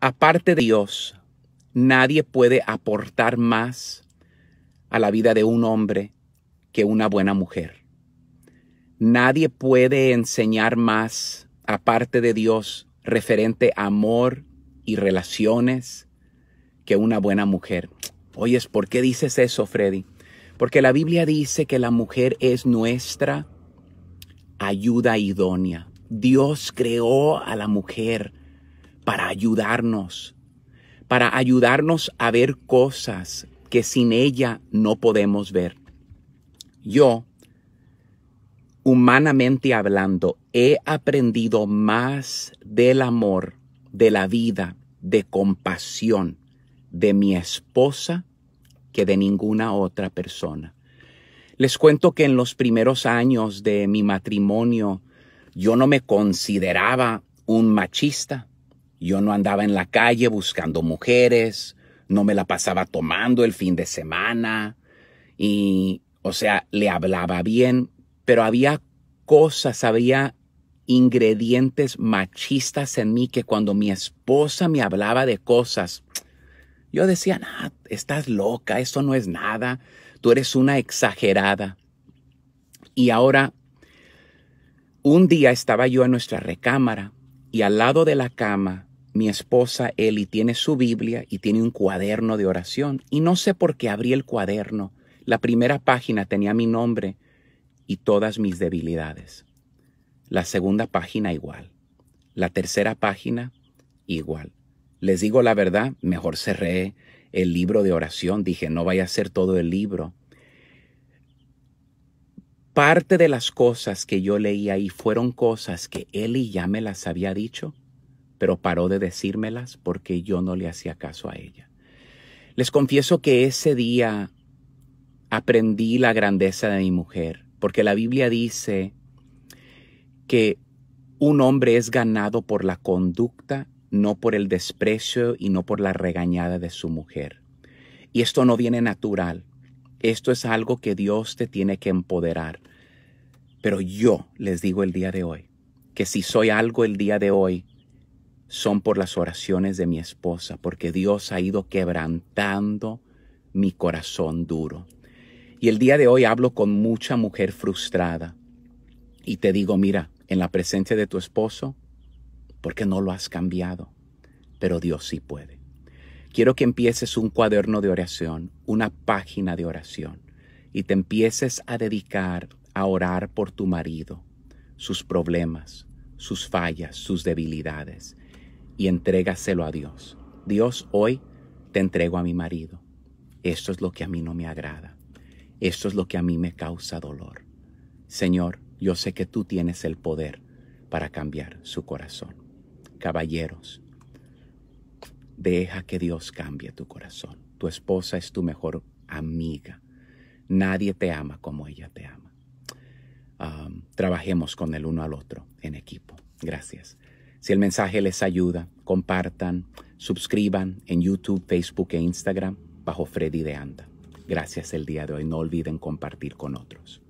aparte de Dios, nadie puede aportar más a la vida de un hombre que una buena mujer. Nadie puede enseñar más, aparte de Dios, referente a amor y relaciones que una buena mujer. Oyes, ¿por qué dices eso, Freddy? Porque la Biblia dice que la mujer es nuestra ayuda idónea. Dios creó a la mujer para ayudarnos, para ayudarnos a ver cosas que sin ella no podemos ver. Yo, humanamente hablando, he aprendido más del amor, de la vida, de compasión de mi esposa que de ninguna otra persona. Les cuento que en los primeros años de mi matrimonio yo no me consideraba un machista. Yo no andaba en la calle buscando mujeres, no me la pasaba tomando el fin de semana y, o sea, le hablaba bien, pero había cosas, había ingredientes machistas en mí que cuando mi esposa me hablaba de cosas, yo decía, ah, estás loca, eso no es nada, tú eres una exagerada. Y ahora, un día estaba yo en nuestra recámara y al lado de la cama mi esposa Eli tiene su Biblia y tiene un cuaderno de oración. Y no sé por qué abrí el cuaderno. La primera página tenía mi nombre y todas mis debilidades. La segunda página igual. La tercera página igual. Les digo la verdad, mejor cerré el libro de oración. Dije, no vaya a ser todo el libro. Parte de las cosas que yo leí ahí fueron cosas que Eli ya me las había dicho pero paró de decírmelas porque yo no le hacía caso a ella. Les confieso que ese día aprendí la grandeza de mi mujer, porque la Biblia dice que un hombre es ganado por la conducta, no por el desprecio y no por la regañada de su mujer. Y esto no viene natural, esto es algo que Dios te tiene que empoderar. Pero yo les digo el día de hoy, que si soy algo el día de hoy, son por las oraciones de mi esposa, porque Dios ha ido quebrantando mi corazón duro. Y el día de hoy hablo con mucha mujer frustrada y te digo, mira, en la presencia de tu esposo, porque no lo has cambiado, pero Dios sí puede. Quiero que empieces un cuaderno de oración, una página de oración, y te empieces a dedicar a orar por tu marido, sus problemas, sus fallas, sus debilidades y entrégaselo a Dios. Dios, hoy te entrego a mi marido. Esto es lo que a mí no me agrada. Esto es lo que a mí me causa dolor. Señor, yo sé que tú tienes el poder para cambiar su corazón. Caballeros, deja que Dios cambie tu corazón. Tu esposa es tu mejor amiga. Nadie te ama como ella te ama. Ah, trabajemos con el uno al otro en equipo. Gracias. Si el mensaje les ayuda, compartan, suscriban en YouTube, Facebook e Instagram bajo Freddy de Anda. Gracias el día de hoy. No olviden compartir con otros.